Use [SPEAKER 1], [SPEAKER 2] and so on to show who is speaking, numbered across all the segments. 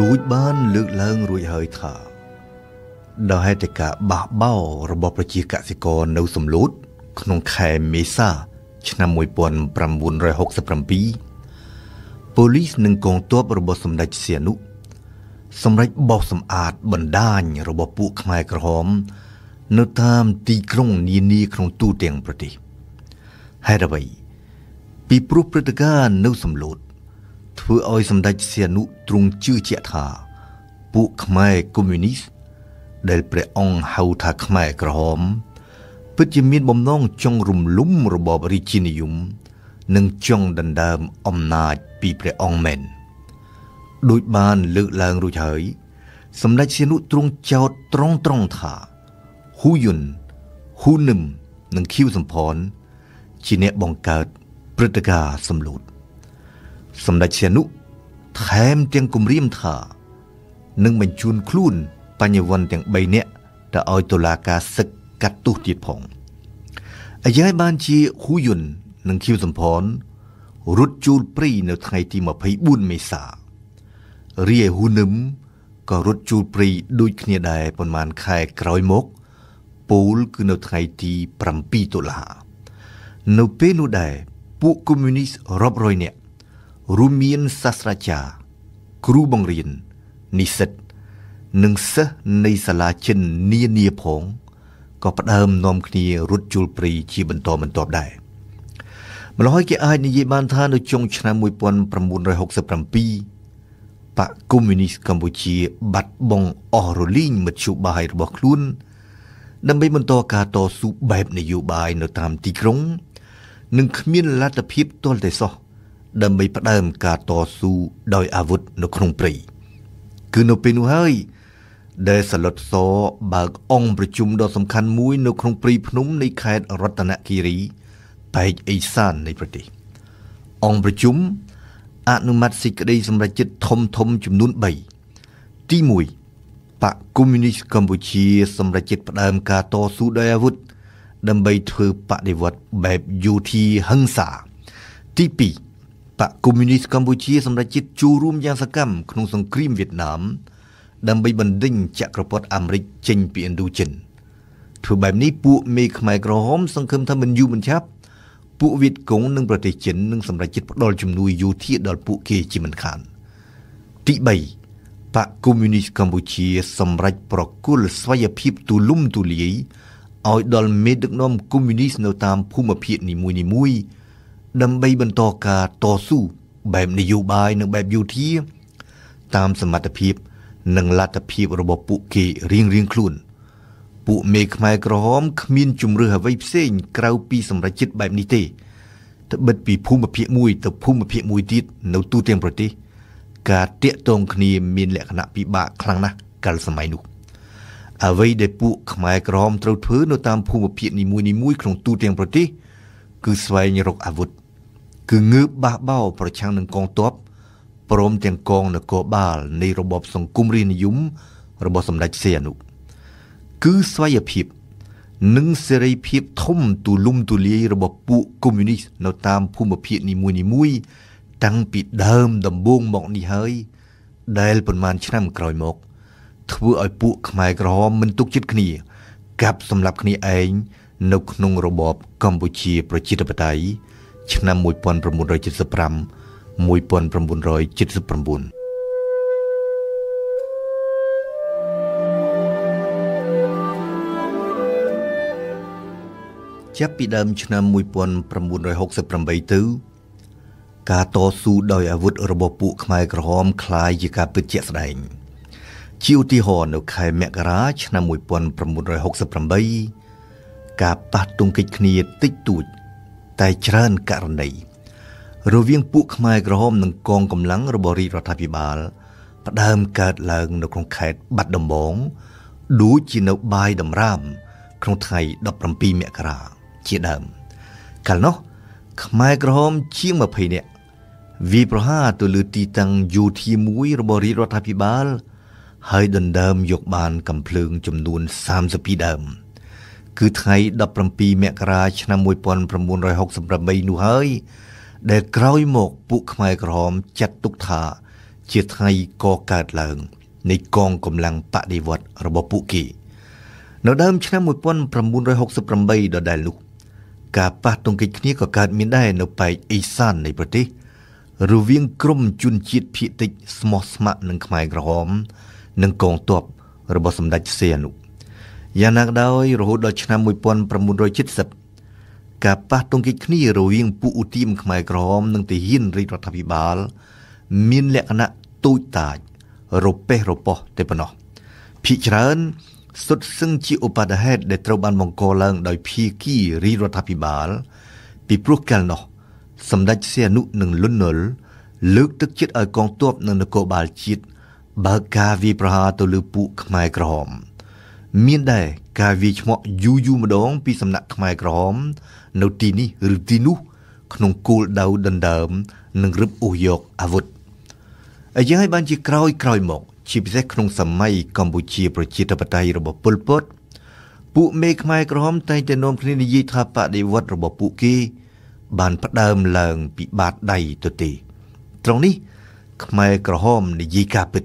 [SPEAKER 1] ដូចបានលើកឡើងរួចហើយថាដោយហេតុតែការបះបោររបស់ប្រជាកសិករនៅសំលូតក្នុងខែមេសាឆ្នាំ1967ប៉ូលីសនិងកងទ័ពរបស់សម្ដេចសៀនុសម្រេចបោសសម្អាតបណ្ដាញរបស់ពួកខ្មែរក្រហមនៅតាមទីក្រុងនានាក្នុងទូទាំងប្រទេសហេតុអ្វី ពីព្រោះព្រឹត្តិការណ៍នៅសំលូតធ្វើឲ្យសម្ដេចសៀនុទ្រង់ជឿជាក់ថា ពួកខ្មែរកុម្មុយនីសដែល ព្រះអង្គហៅថាខ្មែរក្រហម ពិតជាមានបំណងចង់រំលំរបបរាជានិយម និងចង់ដណ្ដើមអំណាចពីព្រះអង្គមែនដូចបានលើកឡើងរួចហើយសម្ដេចសៀនុទ្រង់ចោទត្រង់ត្រង់ថាហ៊ូយុនហ៊ូនឹមនិងឃីវសំផន ជាអ្នកបង្កើតព្រឹត្តិការណ៍សម្លូតសម្ដេចសៀនុថែមទាំងគម្រាមថានឹងបញ្ជូនខ្លួនបញ្ញវន្តទាំង3នាក់ទៅឲ្យតុលាការសឹកកាត់ទោសទៀតផងអាយ៉ៃបានជាហ៊ូយុននិងខៀវសំផនរត់ចូលព្រៃនៅថ្ងៃទី24មេសារីឯហ៊ូនឹមក៏រត់ចូលព្រៃដូចគ្នាដែរប៉ុន្មានខែក្រោយមកពូលគឺនៅថ្ងៃទី7តុលានៅពេលនោះដែរពួកកុម្មុយនីសរាប់រយនាក់រួមមានសាស្ត្រាចារ្យគ្រូបង្រៀននិស្សិតនិងសិស្សនៃសាលាចិននានាផងក៏ផ្ដើមនាំគ្នារត់ជួលព្រៃជាបន្តបន្ទាប់ដែរម្ល៉េះហើយគេអាចនិយាយបានថា នៅចុងឆ្នាំ1967បកកុម្មុយនីសកម្ពុជា បាត់បង់អស់រលីងមធ្យោបាយរបស់ខ្លួនដើម្បីបន្តការតស៊ូបែបនយោបាយ នៅតាមទីក្រុង និងគ្មានលទ្ធភាពទាល់តែសោះ។ដើម្បីផ្ដើមការតស៊ូដោយអាវុធនៅក្នុងព្រៃគឺនៅពេលនោះហើយ ដែលសាឡុតសបើកអង្គប្រជុំដ៏សំខាន់មួយនៅក្នុងព្រៃភ្នំនៃខេត្តរតនគិរីបែកអេសាននៃប្រទេស អង្គប្រជុំអនុម័តសេចក្តីសម្រេចចិត្តធំធំចំនួន3ទី1បកកុម្មុយនីសកម្ពុជា សម្រេចចិត្តផ្ដើមការតស៊ូដោយអាវុធដើម្បីធ្វើបដិវត្តបែបយោធាហិង្សាទី2បកកុម្មុយនីសកម្ពុជាសម្រេចចិត្តចូលរួមយ៉ាងសកម្មក្នុងសង្គ្រាមវៀតណាម ដើម្បីបណ្ដេញចក្រពត្តិអាមេរិកចេញពីឥណ្ឌូចិនធ្វើបែបនេះពួកមេខ្មែរក្រហមសង្ឃឹមថាមិនយូរមិនឆាប់ពួកវៀតកុងនិងប្រទេសចិននឹងសម្រេចចិត្តផ្ដល់ជំនួយយោធាដល់ពួកគេជាមិនខានទី3បកកុម្មុយនីសកម្ពុជាសម្រេចប្រគល់ស្វ័យភាពទូលំទូលាយឲ្យដល់មេដឹកនាំកុម្មុយនីសនៅតាមភូមិភាគនីមួយៗដើម្បីបន្តការតស៊ូបែបនយោបាយនិងបែបយោធាតាមសមត្ថភាព និងលទ្ធភាពរបស់ពួកគេរៀងៗខ្លួន ពួកមេខ្មែរក្រហមគ្មានជំរឿសអ្វីផ្សេងក្រៅពីសម្រេចចិត្តបែបនេះទេត្បិតពីភូមិភាគមួយទៅភូមិភាគមួយទៀតនៅទូទាំងប្រទេសការតាក់ទងគ្នាមានលក្ខណៈពិបាកខ្លាំងណាស់កាលសម័យនោះអ្វីដែលពួកខ្មែរក្រមត្រូវធ្វើនៅតាមភូមិភាគនីមួយៗក្នុងទូទាំងប្រទេសគឺស្វែងរកអាវុធគឺងើបបះបោប្រឆាំងនឹងកងទ័ពព្រមទាំងកងនគរបាល នៃរបបសង្គមរាជនិយម របស់សម្ដេចសីហនុគឺស្វ័យភាព និងសេរីភាពធំទូលំទូលាយរបស់ពួកកុម្មុយនីសនៅតាមភូមិភាគនីមួយៗតាំងពីដើមដំបូងមកនេះហើយ ដែលប្រមាណឆ្នាំក្រោយមក ធ្វើឲ្យពួកខ្មែរក្រហមមិនទុកចិត្តគ្នាកាប់សម្លាប់គ្នាឯងនៅ ក្នុងរបបកម្ពុជាប្រជាធិបតេយ្យឆ្នាំ1975 1979ាប់ពីដើមឆ្នាំ1968ទៅការតស៊ូដោយអាវុធរបស់ពួកខ្មែរក្រហមคล้ายជាការពិតជាក់ស្ដែងជាឧទាហរណ៍នៅខែមករាឆ្នាំ1968ការប៉ះទង្គិចគ្នាតិចតួចតែច្រើនករណីរវាងពួកខ្មែរក្រហមនិងកងកម្លាំងរបស់រាជរដ្ឋាភិបាលផ្ដើមកើតឡើង នៅក្នុងខេត្តបាត់ដំបង ដូចជានៅបាយដំរាមក្នុងថ្ងៃ17មករា ជាដើម កាលនោះខ្មែរក្រហមជាង20នាក់វាប្រហារទៅលើទីតាំងយោធាមួយរបស់រាជរដ្ឋាភិបាល ហើយដណ្ដើមយកបានកំភ្លើងចំនួន32ដើមគឺថ្ងៃ17មករាឆ្នាំ1968នោះហើយដែលក្រោយមកពួកខ្មែរក្រហមចាត់ទុកថាជាថ្ងៃកកើតឡើង នៃកងកម្លាំងបដិវត្តរបស់ពួកគេនៅដើមឆ្នាំ1968ដដែលនោះការប៉ះទង្គិចគ្នាក៏កើតមានដែរនៅប៉ែកអេសាននៃប្រទេសរវាងក្រុមជនជាតិភៀតតិចស្មោះស្ម័គ្រនឹងខ្មែរក្រហម និងកងទ័ពរបស់សម្ដេចសីហនុ។យ៉ាងណាក៏ដោយរហូតដល់ឆ្នាំ1970ការប៉ះទង្គិចគ្នារវាងពួកឧទាមខ្មែរក្រមនិងទាហានរាជរដ្ឋាភិបាល មានលក្ខណៈទូចតាច រពេះរពោះតែប៉ុណ្ណោះភិជាច្រើនសុទ្ធសឹងជាឧបទាហេតុដែលត្រូវបានបង្កឡើងដោយភៀគីរាជរដ្ឋាភិបាល ពីព្រោះកាលនោះសម្ដេចសៀនុនិងលន់នល់លើកទឹកចិត្តឲ្យកងទ័ពនិងនគរបាលជាតិបើកការវាយប្រហារទៅលើពួកខ្មែរក្រម។មានដែរការវាយឆ្មក់យូរយូរម្ដង ពីសំណាក់ខ្មែរក្រមនៅទីនេះឬទីនោះ ក្នុងគោលដៅដណ្ដើម និងរឹបអូសយកអាវុធអញ្ចឹងហើយបានជាក្រោយក្រោយមកជាពិសេសក្នុង សម័យកម្ពុជា ប្រជាធិបតេយ្យរបស់ប៉ុលពតពួកមេខ្មែរក្រមតែងតែនាំគ្នានិយាយថាបដិវត្តរបស់ពួកគេ បានផ្ដើមឡើងពីបាតដៃទៅទេត្រង់នេះខ្មែរក្រហមនិយាយការពិត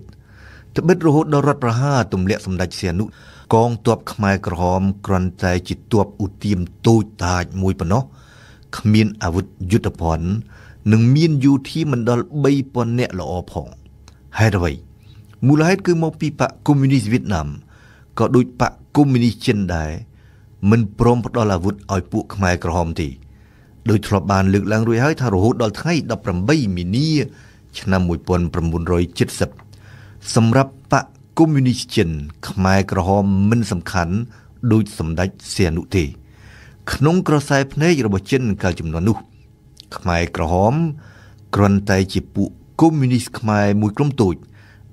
[SPEAKER 1] ត្បិតរហូតដល់រដ្ឋប្រហារទម្លាក់សម្ដេចសៀនុកងទ័ពខ្មែរក្រហមគ្រាន់តែជាទ័ពឧទាមតូចតាចមួយប៉ុណ្ណោះគ្មានអាវុធយុទ្ធភ័ណ្ឌនិងមានយោធាមិនដល់3000នាក់ល្អផងហេតុអ្វីមូលហេតុគឺមកពីបកកុម្មុយនីសវៀតណាមក៏ដូចបកកុម្មុយនីសចិនដែរមិនព្រមផ្ដល់អាវុធឲ្យពួកខ្មែរក្រហមទេដោយធ្លាប់បានលើកឡើងរួចហើយថារហូតដល់ថ្ងៃ18មីនា ឆ្នាំ1970សម្រាប់បកកុំមុនីសជនខ្មែរក្រហមមិនសំខាន់ដូចសម្ដេចសៀនុទេក្នុងក្រសែភ្នែករបស់ចិន កាលចំនួននោះ ខ្មែរក្រហមគ្រាន់តែជាពួកកុំមុនីសខ្មែរមួយក្រុមតូច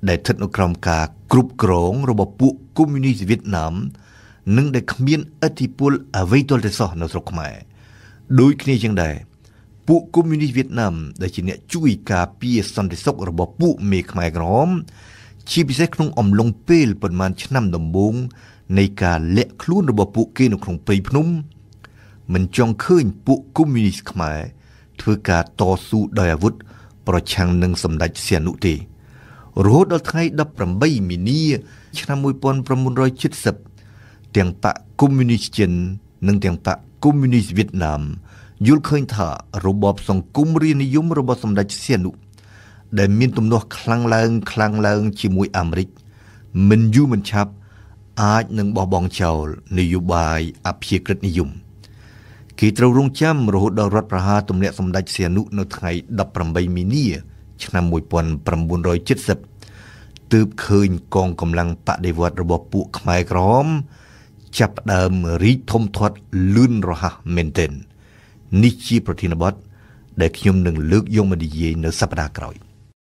[SPEAKER 1] ដែលស្ថិតនៅក្រោមការគ្រប់គ្រងរបស់ពួកកុំមុនីសវៀតណាម និងដែលគ្មានឥទ្ធិពលអ្វីទាល់តែសោះនៅស្រុកខ្មែរដូចគ្នាយ៉ាងដែរពួកកុំមុនីសវៀតណាម ដែលជាអ្នក ជួយការពារសន្តិសុខរបស់ពួកមេខ្មែរក្រហមជាពិសេសក្នុងអំឡុងពេលប្រមាណឆ្នាំដំបូងនៃការលាក់ខ្លួនរបស់ពួកគេនៅក្នុងព្រៃភ្នំមិនចង់ឃើញពួកកុម្មុយនីសខ្មែរធ្វើការតស៊ូដោយអាវុធប្រឆាំងនឹងសម្ដេចសៀនុទេរហូតដល់ថ្ងៃ18មីនាឆ្នាំ1970ទាំងបកកុម្មុយនីសចិននិងទាំងបកកុម្មុយនីសវៀតណាម យល់ឃើញថារបបសង្គមរាជនិយមរបស់សម្ដេចសៀនុដែលមាន ទំនាស់ខ្លាំងឡើងខ្លាំងឡើង ជាមួយអាមេរិកមិនយូរមិនឆាប់ អាចនឹងបោះបង់ចោលនយោបាយអព្យាក្រឹតនិយមគេត្រូវរងចាំរហូតដល់រដ្ឋប្រហារទម្លាក់សម្ដេចសៀនុនៅថ្ងៃ18មីនាឆ្នាំ1970ទើបឃើញកងកម្លាំងបដិវត្តរបស់ពួកខ្មែរក្រមចាប់ដើមរីកធំធាត់លឿនរហ័សមែនទែននេះជាប្រធានបទដែលខ្ញុំនឹងលើកយកមកនិយាយនៅសប្តាហ៍ក្រោយ។